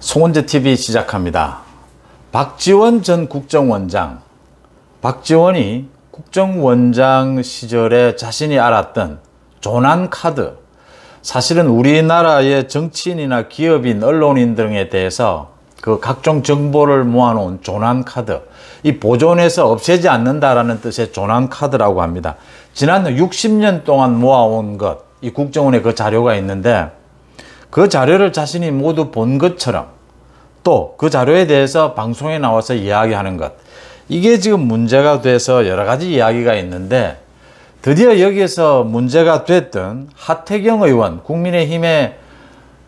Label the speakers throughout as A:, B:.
A: 송원재 TV 시작합니다. 박지원 전 국정원장. 박지원이 국정원장 시절에 자신이 알았던 조난 카드. 사실은 우리나라의 정치인이나 기업인, 언론인 등에 대해서 그 각종 정보를 모아놓은 조난 카드. 이 보존해서 없애지 않는다라는 뜻의 조난 카드라고 합니다. 지난 60년 동안 모아온 것, 이 국정원의 그 자료가 있는데 그 자료를 자신이 모두 본 것처럼 또 그 자료에 대해서 방송에 나와서 이야기하는 것 이게 지금 문제가 돼서 여러 가지 이야기가 있는데 드디어 여기에서 문제가 됐던 하태경 의원 국민의힘의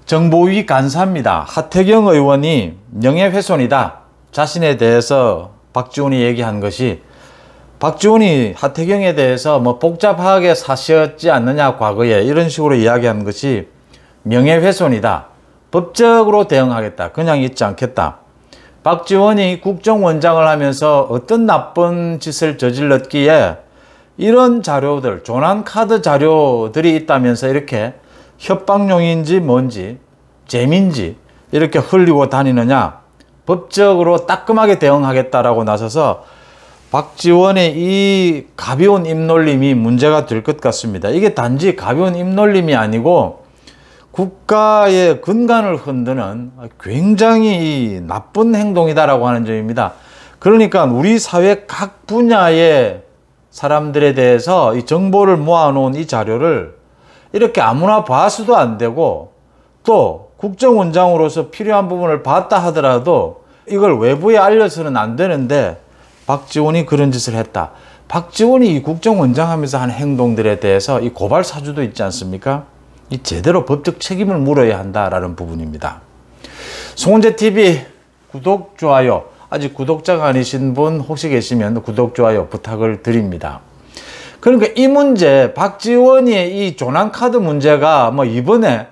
A: 정보위 간사입니다. 하태경 의원이 명예훼손이다. 자신에 대해서 박지원이 얘기한 것이 박지원이 하태경에 대해서 뭐 복잡하게 사셨지 않느냐 과거에 이런 식으로 이야기한 것이 명예훼손이다. 법적으로 대응하겠다. 그냥 있지 않겠다. 박지원이 국정원장을 하면서 어떤 나쁜 짓을 저질렀기에 이런 자료들, 조난카드 자료들이 있다면서 이렇게 협박용인지 뭔지, 재민지 이렇게 흘리고 다니느냐 법적으로 따끔하게 대응하겠다라고 나서서 박지원의 이 가벼운 입놀림이 문제가 될 것 같습니다. 이게 단지 가벼운 입놀림이 아니고 국가의 근간을 흔드는 굉장히 나쁜 행동이다라고 하는 점입니다. 그러니까 우리 사회 각 분야의 사람들에 대해서 이 정보를 모아놓은 이 자료를 이렇게 아무나 봐서도 안 되고 또 국정원장으로서 필요한 부분을 봤다 하더라도 이걸 외부에 알려서는 안 되는데 박지원이 그런 짓을 했다. 박지원이 이 국정원장 하면서 한 행동들에 대해서 이 고발 사주도 있지 않습니까? 이 제대로 법적 책임을 물어야 한다라는 부분입니다. 송은재TV 구독, 좋아요 아직 구독자가 아니신 분 혹시 계시면 구독, 좋아요 부탁을 드립니다. 그러니까 이 문제 박지원의 이 조난카드 문제가 뭐 이번에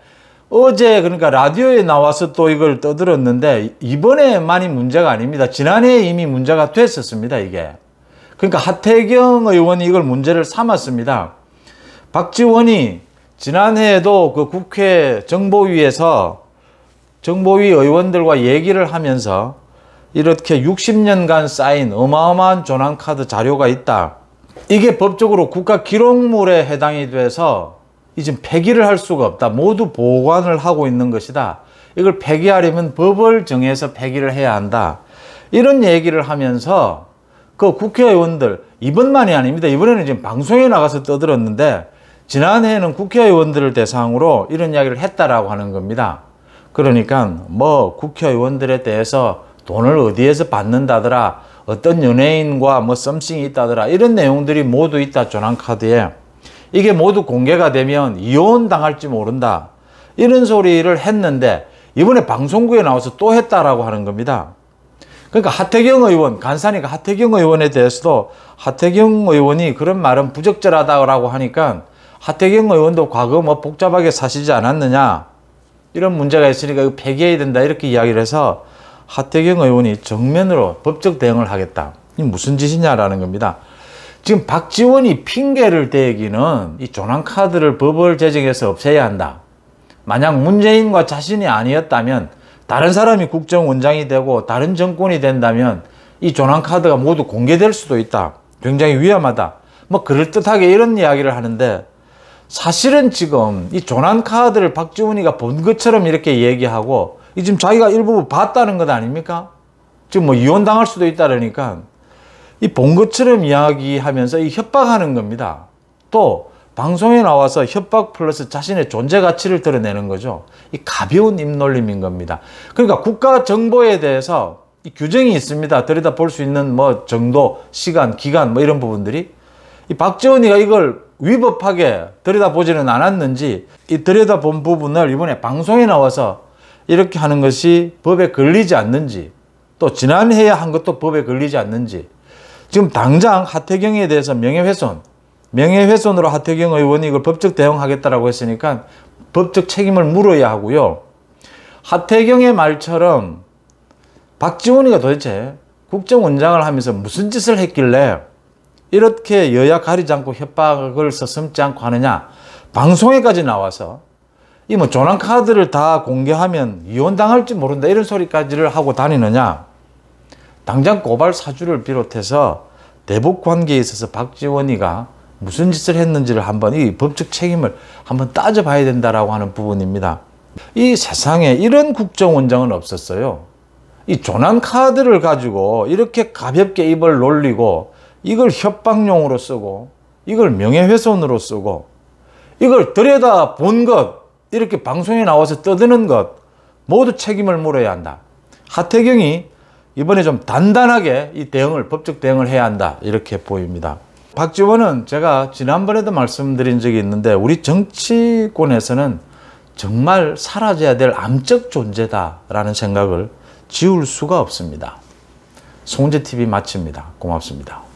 A: 어제 그러니까 라디오에 나와서 또 이걸 떠들었는데 이번에만이 문제가 아닙니다. 지난해 이미 문제가 됐었습니다. 이게. 그러니까 하태경 의원이 이걸 문제를 삼았습니다. 박지원이 지난해에도 그 국회 정보위에서 정보위 의원들과 얘기를 하면서 이렇게 60년간 쌓인 어마어마한 조난카드 자료가 있다. 이게 법적으로 국가 기록물에 해당이 돼서 이젠 폐기를 할 수가 없다. 모두 보관을 하고 있는 것이다. 이걸 폐기하려면 법을 정해서 폐기를 해야 한다. 이런 얘기를 하면서 그 국회의원들 이번만이 아닙니다. 이번에는 지금 방송에 나가서 떠들었는데 지난해에는 국회의원들을 대상으로 이런 이야기를 했다라고 하는 겁니다. 그러니까 뭐 국회의원들에 대해서 돈을 어디에서 받는다더라 어떤 연예인과 뭐 썸씽이 있다더라 이런 내용들이 모두 있다 조난카드에 이게 모두 공개가 되면 이혼당할지 모른다 이런 소리를 했는데 이번에 방송국에 나와서 또 했다라고 하는 겁니다. 그러니까 하태경 의원, 간사니까 하태경 의원에 대해서도 하태경 의원이 그런 말은 부적절하다고 하니까 하태경 의원도 과거 뭐 복잡하게 사시지 않았느냐 이런 문제가 있으니까 이거 폐기해야 된다 이렇게 이야기를 해서 하태경 의원이 정면으로 법적 대응을 하겠다. 이 무슨 짓이냐라는 겁니다. 지금 박지원이 핑계를 대기는 이 조난카드를 법을 제정해서 없애야 한다. 만약 문재인과 자신이 아니었다면 다른 사람이 국정원장이 되고 다른 정권이 된다면 이 조난카드가 모두 공개될 수도 있다. 굉장히 위험하다. 뭐 그럴듯하게 이런 이야기를 하는데 사실은 지금 이 조난 카드를 박지훈이가 본 것처럼 이렇게 얘기하고 이 지금 자기가 일부분 봤다는 것 아닙니까? 지금 뭐 이혼당할 수도 있다 그러니까 이 본 것처럼 이야기하면서 이 협박하는 겁니다. 또 방송에 나와서 협박 플러스 자신의 존재 가치를 드러내는 거죠. 이 가벼운 입놀림인 겁니다. 그러니까 국가 정보에 대해서 이 규정이 있습니다. 들여다볼 수 있는 뭐 정도, 시간, 기간 뭐 이런 부분들이 이 박지원이가 이걸 위법하게 들여다보지는 않았는지 이 들여다본 부분을 이번에 방송에 나와서 이렇게 하는 것이 법에 걸리지 않는지 또 지난해에 한 것도 법에 걸리지 않는지 지금 당장 하태경에 대해서 명예훼손 명예훼손으로 하태경 의원이 이걸 법적 대응하겠다라고 했으니까 법적 책임을 물어야 하고요. 하태경의 말처럼 박지원이가 도대체 국정원장을 하면서 무슨 짓을 했길래 이렇게 여야 가리지 않고 협박을 서슴지 않고 하느냐 방송에까지 나와서 이뭐 조난 카드를 다 공개하면 이혼당할지 모른다 이런 소리까지를 하고 다니느냐 당장 고발 사주를 비롯해서 대북 관계에 있어서 박지원이가 무슨 짓을 했는지를 한번 이 법적 책임을 한번 따져봐야 된다라고 하는 부분입니다. 이 세상에 이런 국정원장은 없었어요. 이 조난 카드를 가지고 이렇게 가볍게 입을 놀리고 이걸 협박용으로 쓰고 이걸 명예훼손으로 쓰고 이걸 들여다 본 것, 이렇게 방송에 나와서 떠드는 것 모두 책임을 물어야 한다. 하태경이 이번에 좀 단단하게 이 대응을 법적 대응을 해야 한다 이렇게 보입니다. 박지원은 제가 지난번에도 말씀드린 적이 있는데 우리 정치권에서는 정말 사라져야 될 암적 존재다라는 생각을 지울 수가 없습니다. 송재TV 마칩니다. 고맙습니다.